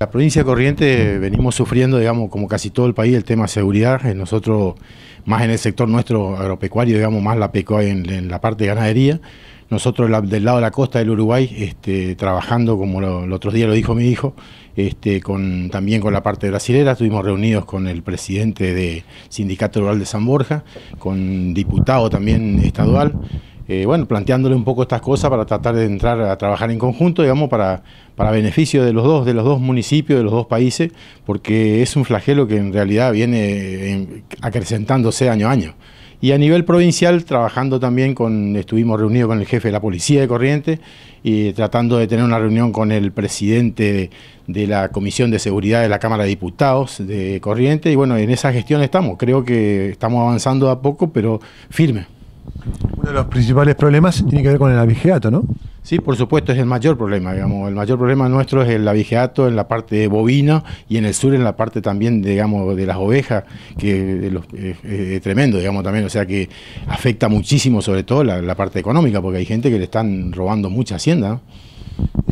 La provincia de Corrientes venimos sufriendo, digamos, como casi todo el país, el tema seguridad. Eh, nosotros, más en el sector nuestro agropecuario, digamos, más la en, la parte de ganadería. Nosotros del lado de la costa del Uruguay, este, trabajando, como el otro día lo dijo mi hijo, este, con, también con la parte brasilera, estuvimos reunidos con el presidente del Sindicato Rural de San Borja, con diputado también estadual. Eh, bueno, planteándole un poco estas cosas para tratar de entrar a trabajar en conjunto, digamos, para, para beneficio de los dos, de los dos municipios, de los dos países, porque es un flagelo que en realidad viene eh, acrecentándose año a año. Y a nivel provincial, trabajando también con, estuvimos reunidos con el jefe de la policía de Corrientes y tratando de tener una reunión con el presidente de, la Comisión de Seguridad de la Cámara de Diputados de Corrientes. Y bueno, en esa gestión estamos. Creo que estamos avanzando a poco, pero firme. Uno de los principales problemas tiene que ver con el abigeato, ¿no? Sí, por supuesto, es el mayor problema, digamos. El mayor problema nuestro es el abigeato en la parte bovina y en el sur en la parte también, digamos, de las ovejas, que es, tremendo, digamos, también. O sea que afecta muchísimo, sobre todo, la, parte económica, porque hay gente que le están robando mucha hacienda,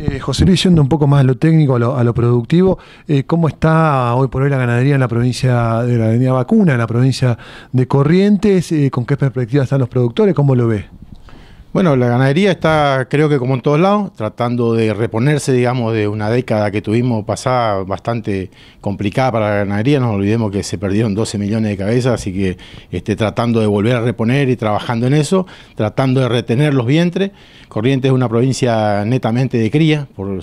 eh, José Luis, yendo un poco más a lo técnico, a lo, productivo, eh, ¿cómo está hoy por hoy la ganadería en la provincia de la Avenida Vacuna, en la provincia de Corrientes? Eh, ¿Con qué perspectiva están los productores? ¿Cómo lo ve? Bueno, la ganadería está, creo que como en todos lados, tratando de reponerse, digamos, de una década que tuvimos pasada bastante complicada para la ganadería. No olvidemos que se perdieron 12 millones de cabezas, así que este, tratando de volver a reponer y trabajando en eso, tratando de retener los vientres. Corrientes es una provincia netamente de cría, por,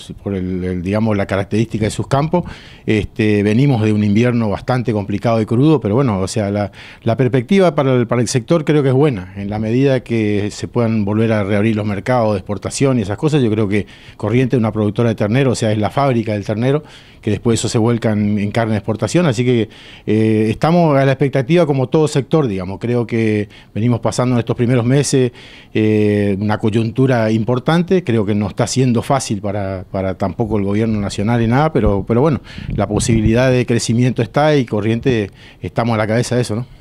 digamos, la característica de sus campos. Este, venimos de un invierno bastante complicado y crudo, pero bueno, o sea, la, perspectiva para el, para el sector creo que es buena, en la medida que se puedan volver a reabrir los mercados de exportación y esas cosas. Yo creo que Corriente es una productora de ternero, o sea, es la fábrica del ternero, que después eso se vuelca en, carne de exportación. Así que eh, estamos a la expectativa como todo sector, digamos. Creo que venimos pasando en estos primeros meses eh, una coyuntura importante. Creo que no está siendo fácil para, tampoco el gobierno nacional y nada, pero, pero bueno, la posibilidad de crecimiento está y Corriente estamos a la cabeza de eso, ¿no?